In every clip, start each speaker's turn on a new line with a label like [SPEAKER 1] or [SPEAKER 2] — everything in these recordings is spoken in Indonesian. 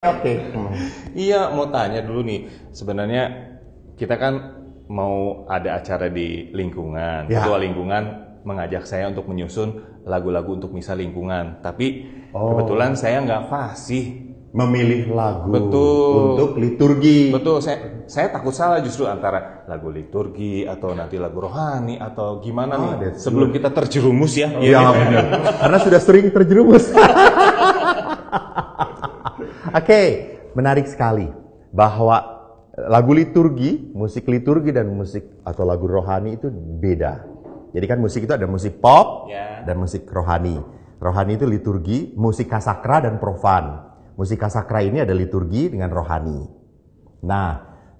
[SPEAKER 1] Oke.
[SPEAKER 2] iya, mau tanya dulu nih. Sebenarnya kita kan mau ada acara di lingkungan. Ya. Ketua lingkungan mengajak saya untuk menyusun lagu-lagu untuk misa lingkungan. Tapi oh. kebetulan saya nggak fasih memilih lagu Betul. untuk liturgi. Betul, saya saya takut salah justru antara lagu liturgi atau nanti lagu rohani atau gimana oh, nih sebelum kita terjerumus ya. ya iya, ya, Karena sudah sering
[SPEAKER 1] terjerumus. okay, menarik sekali bahwa lagu liturgi, musik liturgi dan musik atau lagu rohani itu beda. Jadi kan musik itu ada musik pop yeah. dan musik rohani. Rohani itu liturgi, musik kasakra dan profan. Musik kasakra ini ada liturgi dengan rohani. Nah,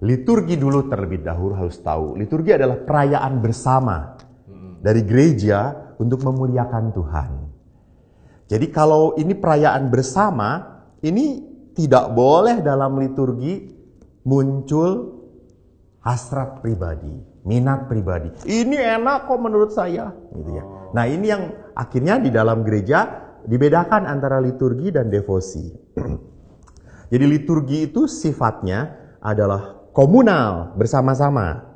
[SPEAKER 1] liturgi dulu terlebih dahulu harus tahu. Liturgi adalah perayaan bersama hmm. dari gereja untuk memuliakan Tuhan. Jadi kalau ini perayaan bersama, ini tidak boleh dalam liturgi muncul hasrat pribadi, minat pribadi. Ini enak kok menurut saya, gitu ya. Oh. Nah, ini yang akhirnya di dalam gereja dibedakan antara liturgi dan devosi. Jadi liturgi itu sifatnya adalah komunal, bersama-sama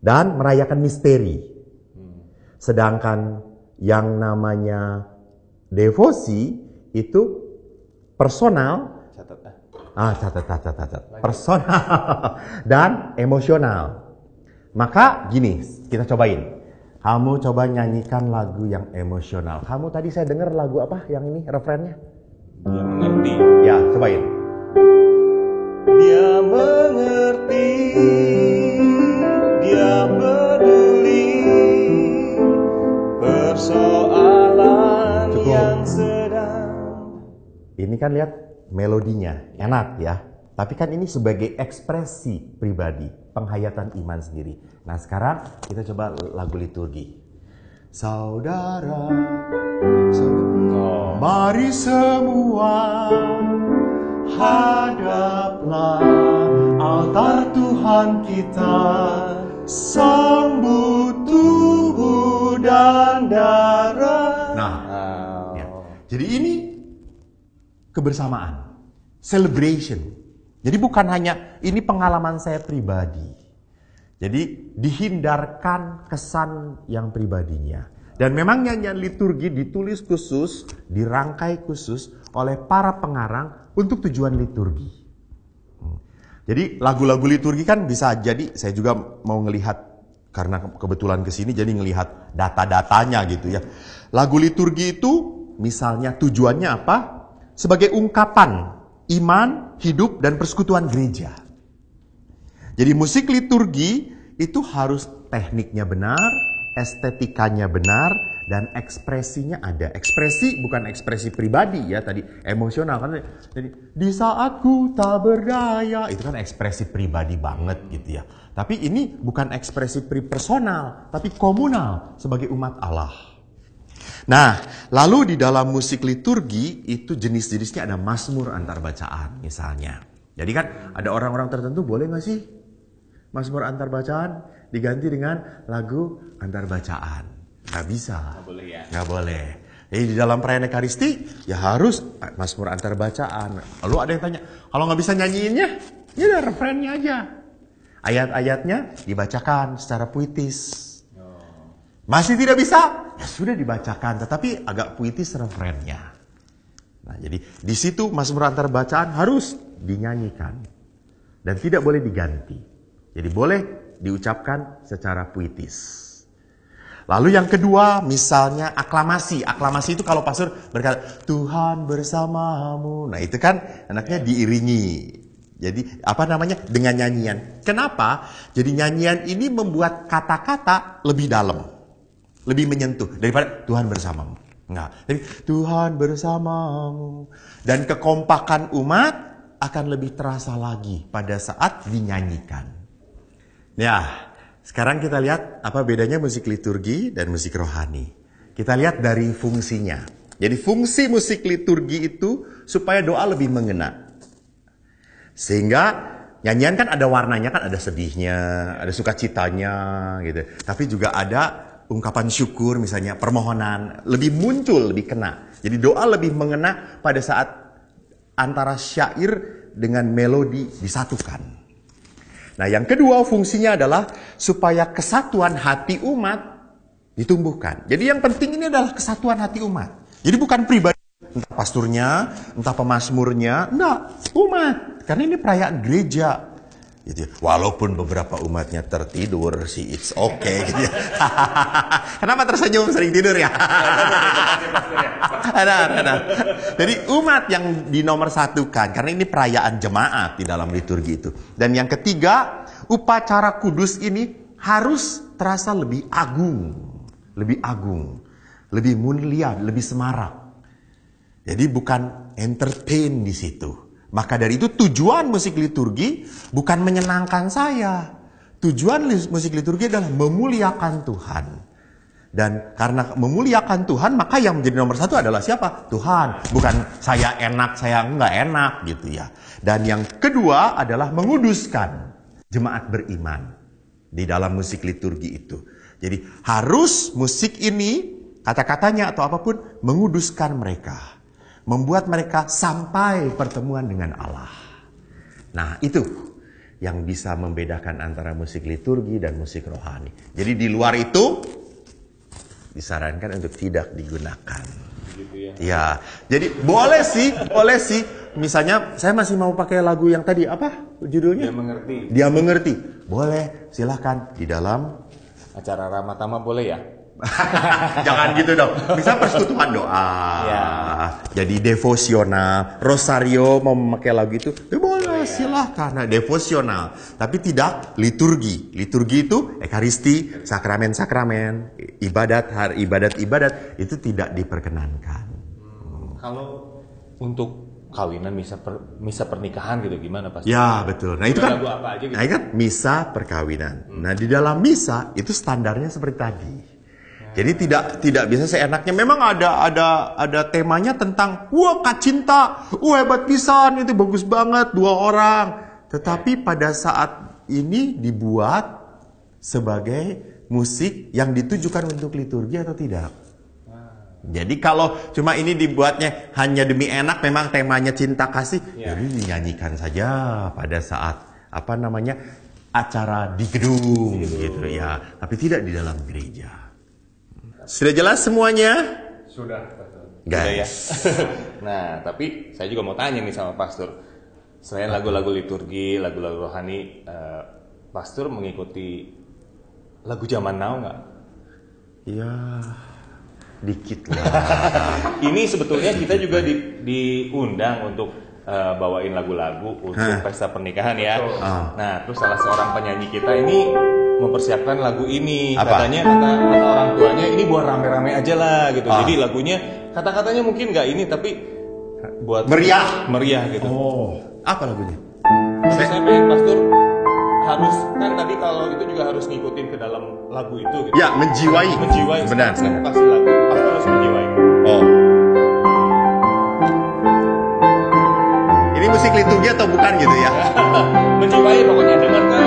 [SPEAKER 1] dan merayakan misteri. Hmm. Sedangkan yang namanya devosi itu personal catat ah. Ah, catat, catat, catat. Personal dan emosional. Maka gini, kita cobain. Kamu coba nyanyikan lagu yang emosional. Kamu tadi saya dengar lagu apa yang ini referennya? Dia mengerti. Ya, cobain. Dia mengerti.
[SPEAKER 2] Dia peduli persoalan Cukup. yang sedang.
[SPEAKER 1] Ini kan lihat melodinya enak ya. Tapi kan ini sebagai ekspresi pribadi, penghayatan iman sendiri. Nah sekarang kita coba lagu liturgi. Saudara, saudara oh. mari semua hadaplah altar Tuhan kita. Saudara, kebersamaan, celebration. Jadi bukan hanya ini pengalaman saya pribadi. Jadi dihindarkan kesan yang pribadinya. Dan memang nyanyian liturgi ditulis khusus, dirangkai khusus oleh para pengarang untuk tujuan liturgi. Hmm. Jadi lagu-lagu liturgi kan bisa jadi saya juga mau ngelihat karena kebetulan ke sini jadi ngelihat data-datanya gitu ya. Lagu liturgi itu misalnya tujuannya apa? sebagai ungkapan iman, hidup, dan persekutuan gereja. Jadi musik liturgi itu harus tekniknya benar, estetikanya benar, dan ekspresinya ada. Ekspresi bukan ekspresi pribadi ya tadi, emosional kan. Jadi di saat ku tak berdaya, itu kan ekspresi pribadi banget gitu ya. Tapi ini bukan ekspresi personal, tapi komunal sebagai umat Allah. Nah, lalu di dalam musik liturgi itu jenis-jenisnya ada masmur antar bacaan misalnya. Jadi kan ada orang-orang tertentu boleh nggak sih masmur antar bacaan diganti dengan lagu antar bacaan? Nggak bisa. Nggak boleh ya. Nggak boleh. Jadi di dalam perayaan Ekaristi ya harus masmur antar bacaan. Lalu ada yang tanya, kalau nggak bisa nyanyiinnya, ya udah refrennya aja. Ayat-ayatnya dibacakan secara puitis. Masih tidak bisa? Ya sudah dibacakan, tetapi agak puitis referennya. Nah, jadi di situ Mazmur antara bacaan harus dinyanyikan dan tidak boleh diganti. Jadi boleh diucapkan secara puitis. Lalu yang kedua, misalnya aklamasi. Aklamasi itu kalau pastor berkata, Tuhan bersamamu. Nah itu kan anaknya diiringi. Jadi apa namanya? Dengan nyanyian. Kenapa? Jadi nyanyian ini membuat kata-kata lebih dalam lebih menyentuh daripada Tuhan bersamamu. Enggak. Tapi Tuhan bersamamu. Dan kekompakan umat akan lebih terasa lagi pada saat dinyanyikan. Ya, sekarang kita lihat apa bedanya musik liturgi dan musik rohani. Kita lihat dari fungsinya. Jadi fungsi musik liturgi itu supaya doa lebih mengena. Sehingga nyanyian kan ada warnanya kan ada sedihnya, ada sukacitanya gitu. Tapi juga ada ungkapan syukur misalnya permohonan lebih muncul lebih kena jadi doa lebih mengena pada saat antara syair dengan melodi disatukan nah yang kedua fungsinya adalah supaya kesatuan hati umat ditumbuhkan jadi yang penting ini adalah kesatuan hati umat jadi bukan pribadi entah pasturnya entah pemasmurnya enggak umat karena ini perayaan gereja gitu ya. walaupun beberapa umatnya tertidur sih, it's okay gitu ya. kenapa tersenyum sering tidur ya ada ada jadi umat yang di nomor kan karena ini perayaan jemaat di dalam liturgi itu dan yang ketiga upacara kudus ini harus terasa lebih agung lebih agung lebih mulia lebih semarak jadi bukan entertain di situ maka dari itu tujuan musik liturgi bukan menyenangkan saya. Tujuan musik liturgi adalah memuliakan Tuhan. Dan karena memuliakan Tuhan, maka yang menjadi nomor satu adalah siapa? Tuhan. Bukan saya enak, saya enggak enak gitu ya. Dan yang kedua adalah menguduskan jemaat beriman di dalam musik liturgi itu. Jadi harus musik ini, kata-katanya atau apapun, menguduskan mereka membuat mereka sampai pertemuan dengan Allah. Nah, itu yang bisa membedakan antara musik liturgi dan musik rohani. Jadi di luar itu disarankan untuk tidak digunakan. Gitu ya. Iya. jadi boleh sih, boleh sih. Misalnya saya masih mau pakai lagu yang tadi apa judulnya? Dia mengerti. Dia mengerti. Boleh, silahkan di dalam
[SPEAKER 2] acara ramadhan boleh ya? Jangan gitu dong. Bisa persekutuan doa. Ya.
[SPEAKER 1] Jadi devosional, rosario mau memakai lagu itu, ya boleh ya. silahkan. Nah, devosional, tapi tidak liturgi. Liturgi itu ekaristi, sakramen-sakramen, ibadat hari ibadat-ibadat itu tidak diperkenankan.
[SPEAKER 2] Hmm. Kalau untuk kawinan misa per, misa pernikahan gitu gimana pasti ya betul nah itu kan lagu apa aja gitu. nah, kan
[SPEAKER 1] misa perkawinan hmm. nah di dalam misa itu standarnya seperti tadi jadi tidak tidak bisa seenaknya. Memang ada ada ada temanya tentang wah kak cinta, wah hebat pisan itu bagus banget dua orang. Tetapi pada saat ini dibuat sebagai musik yang ditujukan untuk liturgi atau tidak. Jadi kalau cuma ini dibuatnya hanya demi enak, memang temanya cinta kasih, ya. jadi dinyanyikan saja pada saat apa namanya acara di gedung, di gedung.
[SPEAKER 2] gitu ya. Tapi tidak di dalam gereja.
[SPEAKER 1] Sudah jelas semuanya? Sudah. Guys. Sudah ya.
[SPEAKER 2] nah, tapi saya juga mau tanya nih sama pastor. Selain lagu-lagu liturgi, lagu-lagu rohani, uh, pastor mengikuti lagu zaman now nggak?
[SPEAKER 1] Iya, dikit lah.
[SPEAKER 2] Ini sebetulnya kita juga di, diundang untuk uh, bawain lagu-lagu untuk pesta pernikahan ya. Nah, terus salah seorang penyanyi kita ini mempersiapkan lagu ini Apa? katanya kata, kata orang tuanya ini buat rame-rame aja lah gitu ah. jadi lagunya kata-katanya mungkin nggak ini tapi buat meriah meriah gitu oh apa lagunya saya, saya pengen pastur harus kan tadi kalau itu juga harus ngikutin ke dalam lagu itu gitu. ya menjiwai menjiwai benar benar pasti lagu pastor harus menjiwai oh ini
[SPEAKER 1] musik liturgi atau bukan gitu ya menjiwai pokoknya dengarkan